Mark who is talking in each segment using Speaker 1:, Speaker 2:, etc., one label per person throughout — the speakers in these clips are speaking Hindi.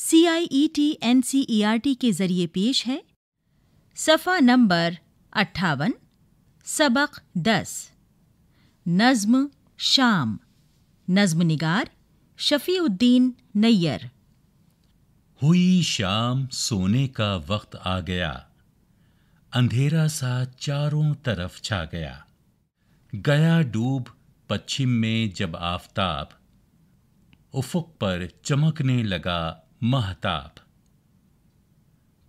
Speaker 1: C I E T N C E R T के जरिए पेश है सफ़ा नंबर अट्ठावन सबक दस नज़्म शाम नज़म निगार शफ़ीउद्दीन नैयर
Speaker 2: हुई शाम सोने का वक्त आ गया अंधेरा सा चारों तरफ छा गया गया डूब पश्चिम में जब आफताब उफुक पर चमकने लगा महताब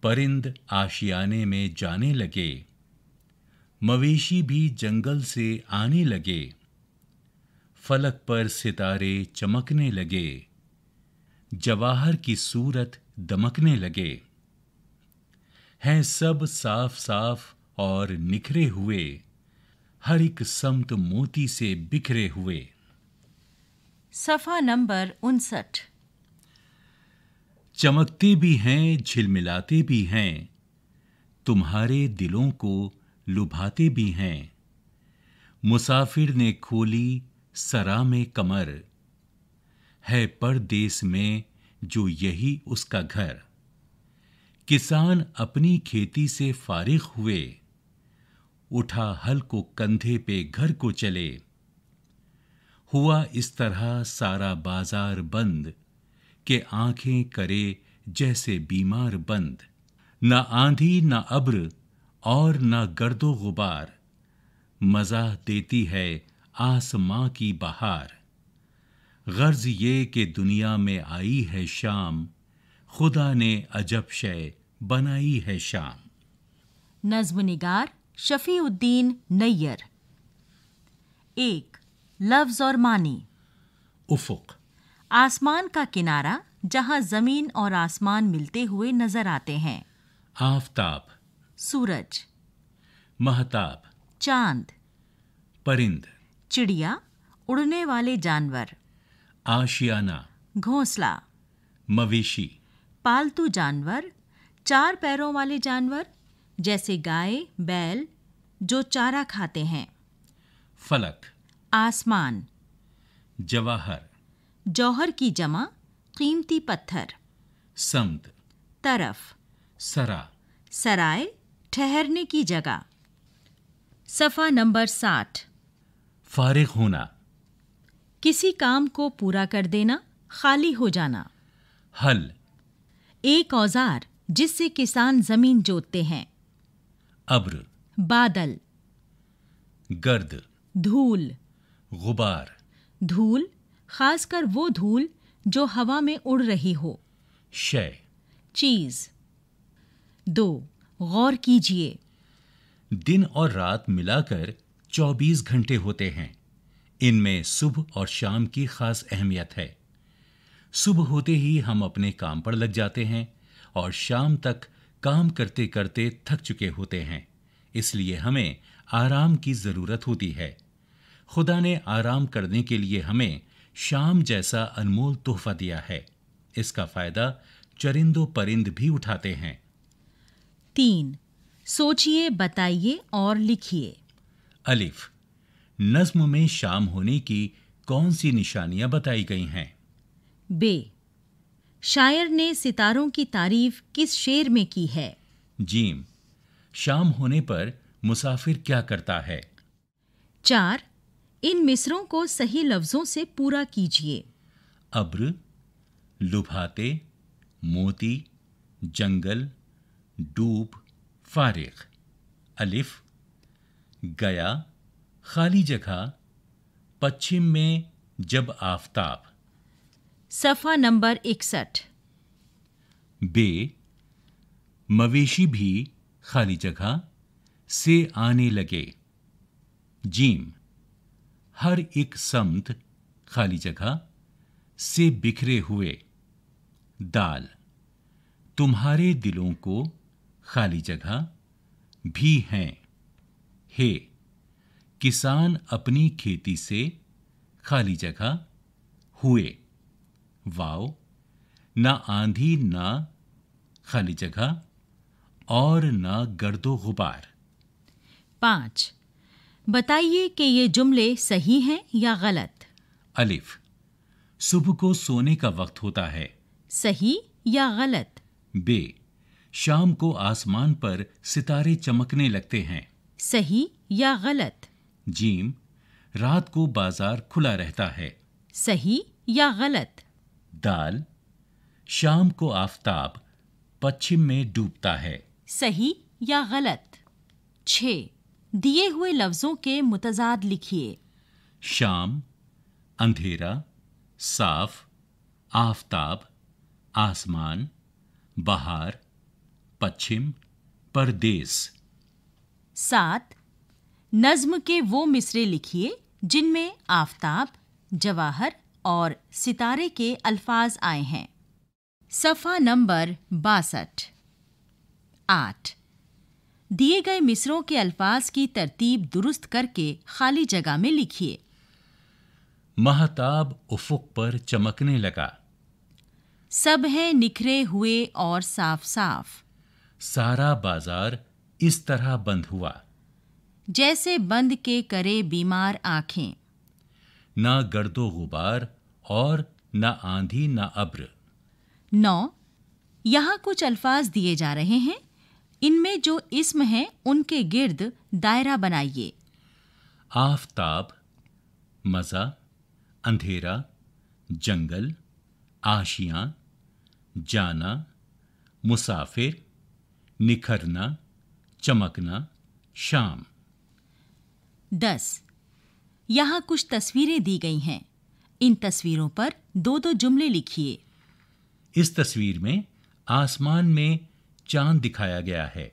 Speaker 2: परिंद आशियाने में जाने लगे मवेशी भी जंगल से आने लगे फलक पर सितारे चमकने लगे जवाहर की सूरत दमकने लगे हैं सब साफ साफ और निखरे हुए हर एक समत मोती से बिखरे हुए
Speaker 1: सफा नंबर उनसठ
Speaker 2: चमकते भी हैं झिलमिलाते भी हैं तुम्हारे दिलों को लुभाते भी हैं मुसाफिर ने खोली सरा में कमर है परदेस में जो यही उसका घर किसान अपनी खेती से फारिग हुए उठा हल को कंधे पे घर को चले हुआ इस तरह सारा बाजार बंद के आंखें करे जैसे बीमार बंद न आंधी न अब्र और न गर्दो गुबार मज़ा देती है आसमां की बहार गर्ज ये कि दुनिया में आई है शाम खुदा ने अजब शय बनाई है शाम
Speaker 1: नज्म निगार शफीउद्दीन नैयर एक लफ्ज और मानी उफुक आसमान का किनारा जहां जमीन और आसमान मिलते हुए नजर आते हैं
Speaker 2: आफताब सूरज महताब चांद परिंद
Speaker 1: चिड़िया उड़ने वाले जानवर
Speaker 2: आशियाना घोंसला मवेशी
Speaker 1: पालतू जानवर चार पैरों वाले जानवर जैसे गाय बैल जो चारा खाते हैं फलक आसमान जवाहर जौहर की जमा कीमती पत्थर समत तरफ सरा सराय ठहरने की जगह सफ़ा नंबर साठ
Speaker 2: फारिग होना
Speaker 1: किसी काम को पूरा कर देना खाली हो जाना हल एक औजार जिससे किसान जमीन जोतते हैं अब्र बादल गर्द धूल गुबार धूल खासकर वो धूल जो हवा में उड़ रही हो शय चीज दो गौर कीजिए
Speaker 2: दिन और रात मिलाकर 24 घंटे होते हैं इनमें सुबह और शाम की खास अहमियत है सुबह होते ही हम अपने काम पर लग जाते हैं और शाम तक काम करते करते थक चुके होते हैं इसलिए हमें आराम की ज़रूरत होती है खुदा ने आराम करने के लिए हमें शाम जैसा अनमोल तोहफा दिया है इसका फायदा चरिंदो परिंद भी उठाते हैं
Speaker 1: तीन सोचिए बताइए और लिखिए
Speaker 2: अलिफ नज्म में शाम होने की कौन सी निशानियां बताई गई हैं
Speaker 1: बे शायर ने सितारों की तारीफ किस शेर में की है
Speaker 2: जीम शाम होने पर मुसाफिर क्या करता है
Speaker 1: चार इन मिसरों को सही लफ्जों से पूरा कीजिए
Speaker 2: अब्र लुभाते मोती जंगल डूब फारिग अलिफ गया खाली जगह पश्चिम में जब आफताब
Speaker 1: सफ़ा नंबर इकसठ
Speaker 2: बे मवेशी भी खाली जगह से आने लगे जीम हर एक समत खाली जगह से बिखरे हुए दाल तुम्हारे दिलों को खाली जगह भी हैं हे किसान अपनी खेती से खाली जगह हुए वाव ना आंधी ना खाली जगह और ना गर्दो गुबार
Speaker 1: पांच बताइए कि ये जुमले सही हैं या गलत
Speaker 2: अलिफ सुबह को सोने का वक्त होता है
Speaker 1: सही या गलत
Speaker 2: बे शाम को आसमान पर सितारे चमकने लगते हैं
Speaker 1: सही या गलत
Speaker 2: जीम रात को बाजार खुला रहता है
Speaker 1: सही या गलत
Speaker 2: दाल शाम को आफताब पश्चिम में डूबता है
Speaker 1: सही या गलत छः दिए हुए लफ्जों के मुतजाद लिखिए
Speaker 2: शाम अंधेरा साफ आफताब आसमान बहार पश्चिम परदेश
Speaker 1: सात नज्म के वो मिसरे लिखिए जिनमें आफताब जवाहर और सितारे के अल्फाज आए हैं सफ़ा नंबर बासठ आठ दिए गए मिसरों के अल्फाज की तरतीब दुरुस्त करके खाली जगह में लिखिए
Speaker 2: महताब उफुक पर चमकने लगा
Speaker 1: सब है निखरे हुए और साफ साफ
Speaker 2: सारा बाजार इस तरह बंद हुआ
Speaker 1: जैसे बंद के करे बीमार आंखें
Speaker 2: ना गर्दो गुबार और ना आंधी ना अब्र
Speaker 1: नौ यहाँ कुछ अल्फाज दिए जा रहे हैं इनमें जो इसम हैं उनके गिर्द दायरा बनाइए
Speaker 2: आफताब मज़ा अंधेरा जंगल आशिया जाना मुसाफिर निखरना चमकना शाम
Speaker 1: दस यहाँ कुछ तस्वीरें दी गई हैं इन तस्वीरों पर दो दो जुमले लिखिए
Speaker 2: इस तस्वीर में आसमान में चांद दिखाया गया है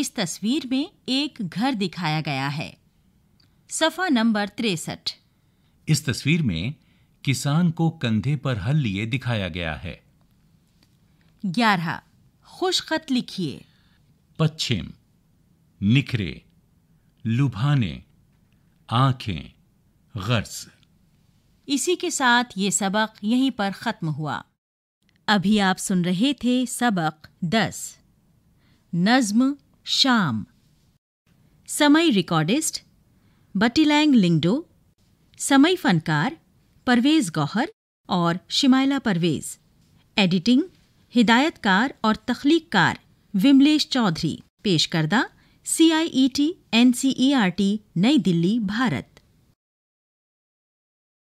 Speaker 1: इस तस्वीर में एक घर दिखाया गया है सफा नंबर तिरसठ
Speaker 2: इस तस्वीर में किसान को कंधे पर हल लिए दिखाया गया है
Speaker 1: ग्यारह खुश खत लिखिए
Speaker 2: पश्चिम निखरे लुभाने आंखें गर्ज
Speaker 1: इसी के साथ ये सबक यहीं पर ख़त्म हुआ अभी आप सुन रहे थे सबक दस नज्म शाम समय रिकॉर्डिस्ट बटीलैंग लिंगडो समय फनकार परवेज गौहर और शिमाइला परवेज एडिटिंग हिदायतकार और तख्लीककार विमलेश चौधरी पेशकर्दा C I E T N C E R T New Delhi Bharat